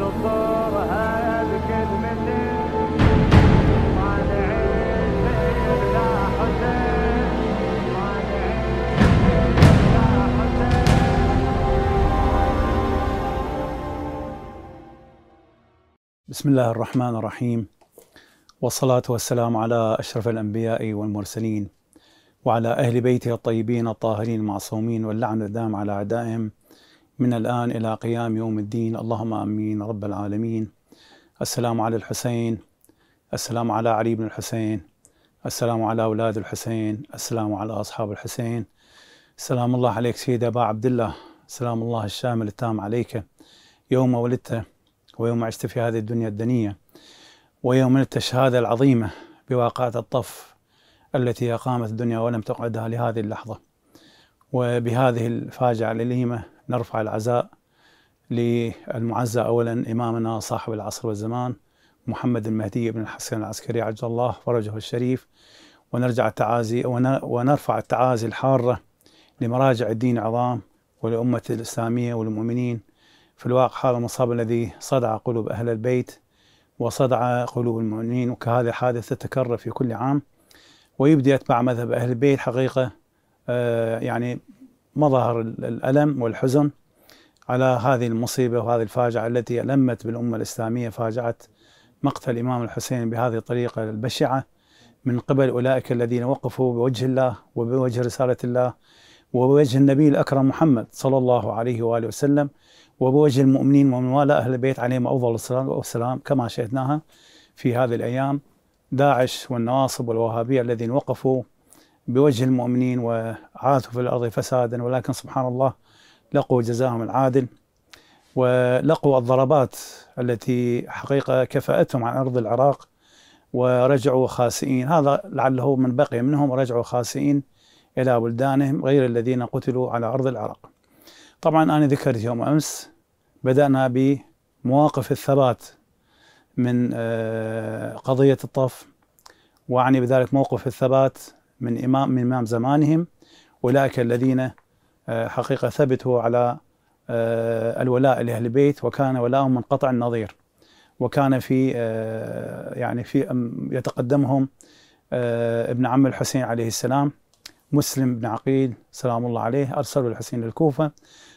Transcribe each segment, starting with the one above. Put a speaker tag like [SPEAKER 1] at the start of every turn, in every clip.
[SPEAKER 1] بسم الله الرحمن الرحيم والصلاة والسلام على أشرف الأنبياء والمرسلين وعلى أهل بيته الطيبين الطاهرين المعصومين واللعن الدام على أعدائهم من الآن إلى قيام يوم الدين اللهم أمين رب العالمين السلام على الحسين السلام على علي بن الحسين السلام على أولاد الحسين السلام على أصحاب الحسين سلام الله عليك سيدي أبا عبد الله سلام الله الشامل التام عليك يوم ولدت ويوم عشت في هذه الدنيا الدنية ويوم ولدت الشهادة العظيمة بواقعة الطف التي أقامت الدنيا ولم تقعدها لهذه اللحظة وبهذه الفاجعة الأليمة نرفع العزاء للمعزى أولا إمامنا صاحب العصر والزمان محمد المهدي بن الحسن العسكري عجل الله فرجه الشريف ونرجع التعازي ونرفع التعازي الحارة لمراجع الدين عظام ولامه الإسلامية والمؤمنين في الواقع هذا المصاب الذي صدع قلوب أهل البيت وصدع قلوب المؤمنين وكهذه الحادثة تتكرر في كل عام ويبدي أتباع مذهب أهل البيت حقيقة آه، يعني مظهر الألم والحزن على هذه المصيبة وهذه الفاجعة التي ألمت بالأمة الإسلامية فاجعة مقتل الإمام الحسين بهذه الطريقة البشعة من قبل أولئك الذين وقفوا بوجه الله وبوجه رسالة الله وبوجه النبي الأكرم محمد صلى الله عليه وآله وسلم وبوجه المؤمنين ومن والى أهل البيت عليهم أفضل الصلاة والسلام كما شهدناها في هذه الأيام داعش والنواصب والوهابية الذين وقفوا بوجه المؤمنين وعاثوا في الأرض فسادا ولكن سبحان الله لقوا جزاهم العادل ولقوا الضربات التي حقيقة كفأتهم عن أرض العراق ورجعوا خاسئين هذا لعله من بقي منهم ورجعوا خاسئين إلى بلدانهم غير الذين قتلوا على أرض العراق طبعا أنا ذكرت يوم أمس بدأنا بمواقف الثبات من آه، قضية الطف وأعني بذلك موقف الثبات من إمام من إمام زمانهم أولئك الذين آه، حقيقة ثبتوا على آه، الولاء لأهل البيت وكان ولاؤهم منقطع النظير وكان في آه، يعني في يتقدمهم ابن عم الحسين عليه السلام مسلم بن عقيل سلام الله عليه أرسلوا الحسين للكوفة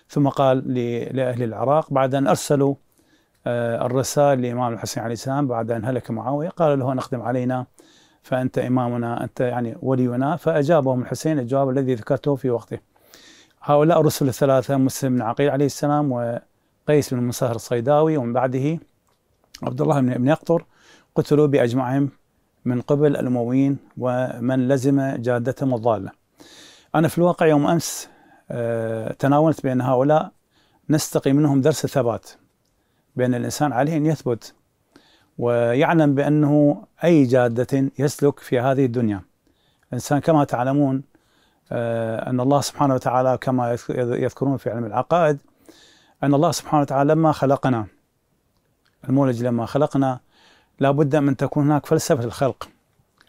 [SPEAKER 1] ثم قال لأهل العراق بعد أن أرسلوا الرسائل لإمام الحسين عليه السلام بعد أن هلك معاوية قال له نقدم علينا فأنت إمامنا أنت يعني ولينا فأجابهم الحسين الجواب الذي ذكرته في وقته هؤلاء الرسل الثلاثة مسلم بن عقيل عليه السلام وقيس بن مصهر الصيداوي ومن بعده عبد الله بن ابن يقطر قتلوا بأجمعهم من قبل الأمويين ومن لزم جادتهم الضالة أنا في الواقع يوم أمس آه، تناولت بأن هؤلاء نستقي منهم درس الثبات بأن الإنسان عليه أن يثبت ويعلم بأنه أي جادة يسلك في هذه الدنيا الإنسان كما تعلمون آه، أن الله سبحانه وتعالى كما يذكرون في علم العقائد أن الله سبحانه وتعالى لما خلقنا المولج لما خلقنا لابد من تكون هناك فلسفة الخلق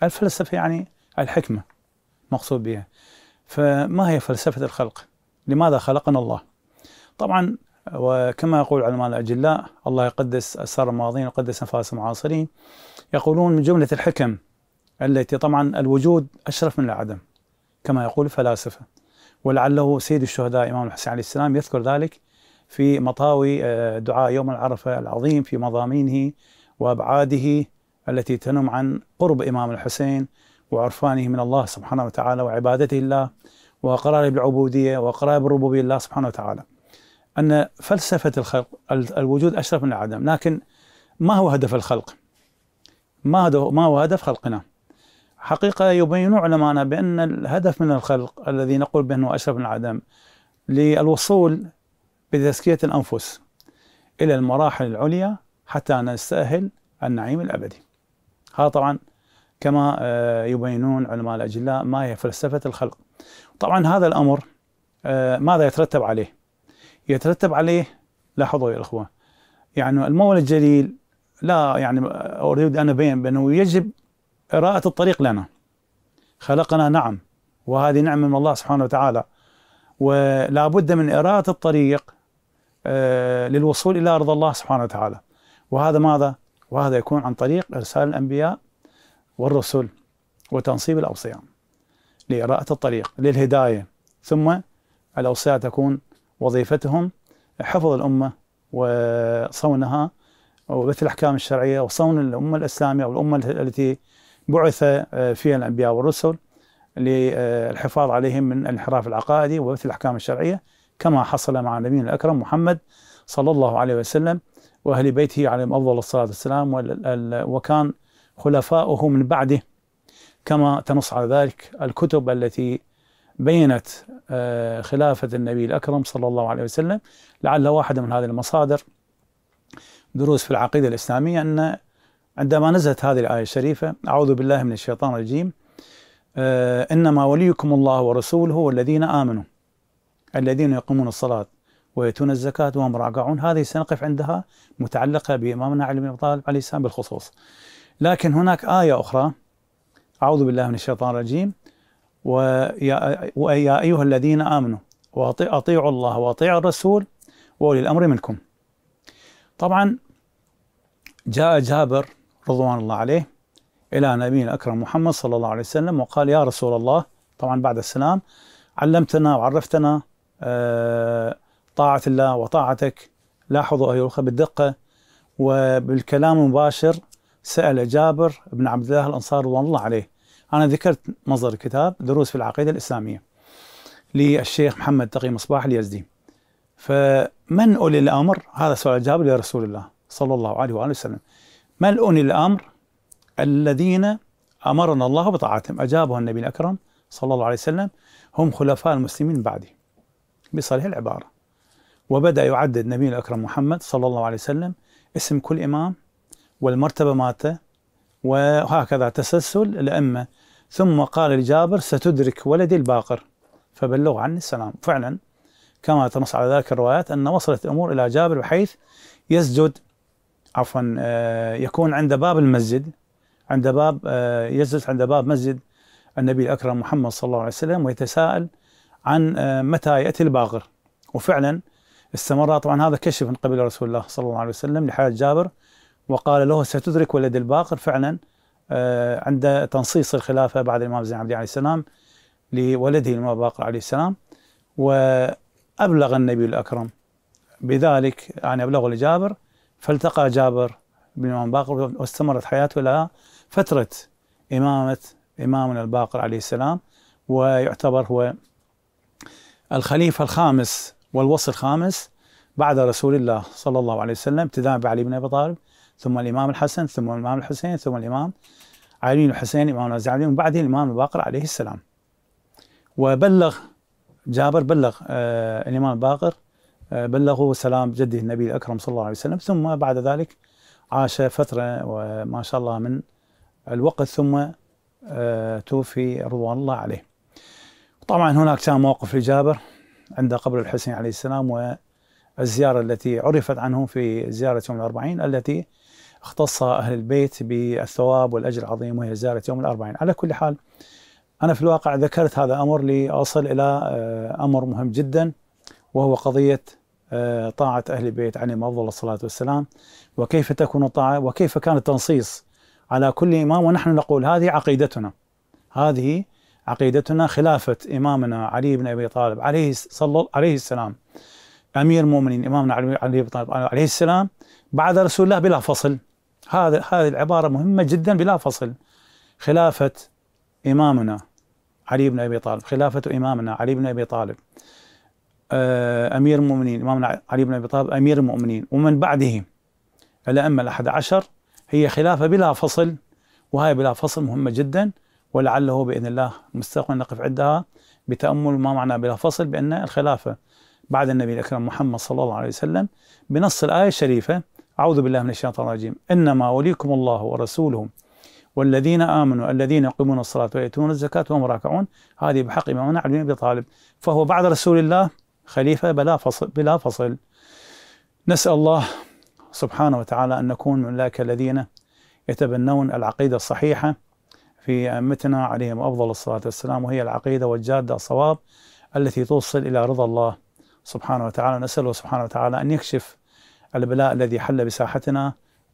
[SPEAKER 1] الفلسفة يعني الحكمة مقصود بها فما هي فلسفة الخلق لماذا خلقنا الله طبعا وكما يقول علماء الأجلاء الله يقدس أسرار الماضين ويقدس أنفاس المعاصرين يقولون من جملة الحكم التي طبعا الوجود أشرف من العدم كما يقول الفلاسفة ولعله سيد الشهداء إمام الحسين عليه السلام يذكر ذلك في مطاوي آه، دعاء يوم العرفة العظيم في مضامينه وأبعاده التي تنم عن قرب إمام الحسين وعرفانه من الله سبحانه وتعالى وعبادته الله وإقراره بالعبودية وإقراره بالربوبية الله سبحانه وتعالى أن فلسفة الخلق الوجود أشرف من العدم لكن ما هو هدف الخلق ما هو ما هو هدف خلقنا حقيقة يبين علماءنا بأن الهدف من الخلق الذي نقول بأنه أشرف من العدم للوصول بتزكية الأنفس إلى المراحل العليا حتى نستأهل النعيم الأبدي هذا طبعا كما آه، يبينون علماء الأجلاء ما هي فلسفة الخلق طبعا هذا الأمر آه، ماذا يترتب عليه يترتب عليه لاحظوا يا اخوان يعني المولى الجليل لا يعني اريد ان ابين بانه يجب اراءة الطريق لنا خلقنا نعم وهذه نعمه من الله سبحانه وتعالى ولا بد من اراءة الطريق آه، للوصول الى رضا الله سبحانه وتعالى وهذا ماذا؟ وهذا يكون عن طريق ارسال الانبياء والرسل وتنصيب الاوصياء لإراءة الطريق للهدايه ثم الاوصياء تكون وظيفتهم حفظ الأمة وصونها وبث الأحكام الشرعية وصون الأمة الإسلامية أو الأمة التي بعث آه، فيها الأنبياء والرسل للحفاظ عليهم من الانحراف العقائدي وبث الأحكام الشرعية كما حصل مع النبي الأكرم محمد صلى الله عليه وسلم وأهل بيته عليهم أفضل الصلاة والسلام وكان خلفاؤه من بعده كما تنص على ذلك الكتب التي بينت آه، خلافة النبي الأكرم صلى الله عليه وسلم لعل واحدة من هذه المصادر دروس في العقيدة الإسلامية أن عندما نزلت هذه الآية الشريفة أعوذ بالله من الشيطان الرجيم آه، إنما وليكم الله ورسوله والذين آمنوا الذين يقومون الصلاة ويؤتون الزكاة وهم راكعون هذه سنقف عندها متعلقة بإمامنا علي بن طالب عليه السلام بالخصوص لكن هناك آية أخرى أعوذ بالله من الشيطان الرجيم ويا, أيها الذين آمنوا أطيعوا الله وأطيعوا الرسول وأولي الأمر منكم طبعا جاء جابر رضوان الله عليه إلى نبينا الأكرم محمد صلى الله عليه وسلم وقال يا رسول الله طبعا بعد السلام علمتنا وعرفتنا آه، طاعة الله وطاعتك لاحظوا أيها الأخوة بالدقة وبالكلام المباشر سأل جابر بن عبد الله الأنصار رضوان الله عليه أنا ذكرت مصدر الكتاب دروس في العقيدة الإسلامية للشيخ محمد تقي مصباح اليزدي فمن أولي الأمر هذا سؤال جاب لرسول الله صلى الله عليه وآله وسلم من أولي الأمر الذين أمرنا الله بطاعتهم أجابه النبي الأكرم صلى الله عليه وسلم هم خلفاء المسلمين بعدي بصريح العبارة وبدأ يعدد النبي الأكرم محمد صلى الله عليه وسلم اسم كل إمام والمرتبة مالته وهكذا تسلسل الأئمة ثم قال لجابر ستدرك ولدي الباقر فبلغ عني السلام فعلا كما تنص على ذلك الروايات أن وصلت الأمور إلى جابر بحيث يسجد عفوا آه، يكون عند باب المسجد عند باب آه، يسجد عند باب مسجد النبي الأكرم محمد صلى الله عليه وسلم ويتساءل عن آه، متى يأتي الباقر وفعلا استمر طبعا هذا كشف من قبل رسول الله صلى الله عليه وسلم لحياة جابر وقال له ستدرك ولد الباقر فعلا آه، عند تنصيص الخلافة بعد الإمام زين العابدين عليه السلام لولده الإمام باقر عليه السلام وأبلغ النبي الأكرم بذلك يعني أبلغه لجابر فالتقى جابر بالإمام باقر واستمرت حياته إلى فترة إمامة إمامنا الباقر عليه السلام ويعتبر هو الخليفة الخامس والوصي الخامس بعد رسول الله صلى الله عليه وسلم ابتداء بعلي بن أبي طالب ثم الإمام الحسن ثم الإمام الحسين ثم الإمام علي الحسين إمام ومن بعده الإمام الباقر عليه السلام وبلغ جابر بلغ آه الإمام الباقر آه بلغه سلام جده النبي الأكرم صلى الله عليه وسلم ثم بعد ذلك عاش فترة وما شاء الله من الوقت ثم آه توفي رضوان الله عليه طبعا هناك كان موقف لجابر عند قبر الحسين عليه السلام والزيارة التي عرفت عنه في زيارة يوم الأربعين التي اختص أهل البيت بالثواب والأجر العظيم وهي زيارة يوم الأربعين على كل حال أنا في الواقع ذكرت هذا الامر لأصل إلى آه، أمر مهم جدا وهو قضية آه، طاعة أهل البيت عليهم أفضل الصلاة والسلام وكيف تكون الطاعة وكيف كان التنصيص على كل إمام ونحن نقول هذه عقيدتنا هذه عقيدتنا خلافة إمامنا علي بن أبي طالب عليه صلى عليه السلام أمير المؤمنين إمامنا علي بن أبي طالب عليه السلام بعد رسول الله بلا فصل هذا هذه العبارة مهمة جدا بلا فصل خلافة إمامنا علي بن أبي طالب خلافة إمامنا علي بن أبي طالب آه، أمير المؤمنين إمامنا علي بن أبي طالب أمير المؤمنين ومن بعده الأئمة الأحد عشر هي خلافة بلا فصل وهي بلا فصل مهمة جدا ولعله بإذن الله مستقبلا نقف عندها بتأمل ما معنى بلا فصل بأن الخلافة بعد النبي الأكرم محمد صلى الله عليه وسلم بنص الآية الشريفة أعوذ بالله من الشيطان الرجيم إنما وليكم الله ورسوله والذين آمنوا الذين يقيمون الصلاة ويؤتون الزكاة وهم راكعون هذه بحق إمامنا علي بن أبي طالب فهو بعد رسول الله خليفة بلا فصل بلا فصل نسأل الله سبحانه وتعالى أن نكون من أولئك الذين يتبنون العقيدة الصحيحة في أئمتنا عليهم أفضل الصلاة والسلام وهي العقيدة والجادة الصواب التي توصل إلى رضا الله سبحانه وتعالى نسأله سبحانه وتعالى أن يكشف البلاء الذي حل بساحتنا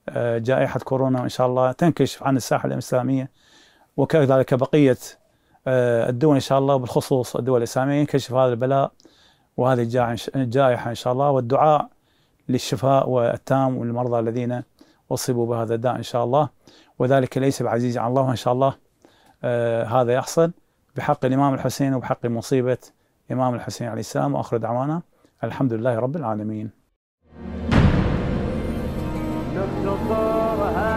[SPEAKER 1] آه، جائحة كورونا وإن شاء الله تنكشف عن الساحة الإسلامية وكذلك بقية آه، الدول إن شاء الله وبالخصوص الدول الإسلامية ينكشف هذا البلاء وهذه الجائحة إن شاء الله والدعاء للشفاء والتام والمرضى الذين أصيبوا بهذا الداء إن شاء الله وذلك ليس بعزيز عن الله وإن شاء الله آه، هذا يحصل بحق الإمام الحسين وبحق مصيبة الإمام الحسين عليه السلام وآخر دعوانا الحمد لله رب العالمين شفت طورها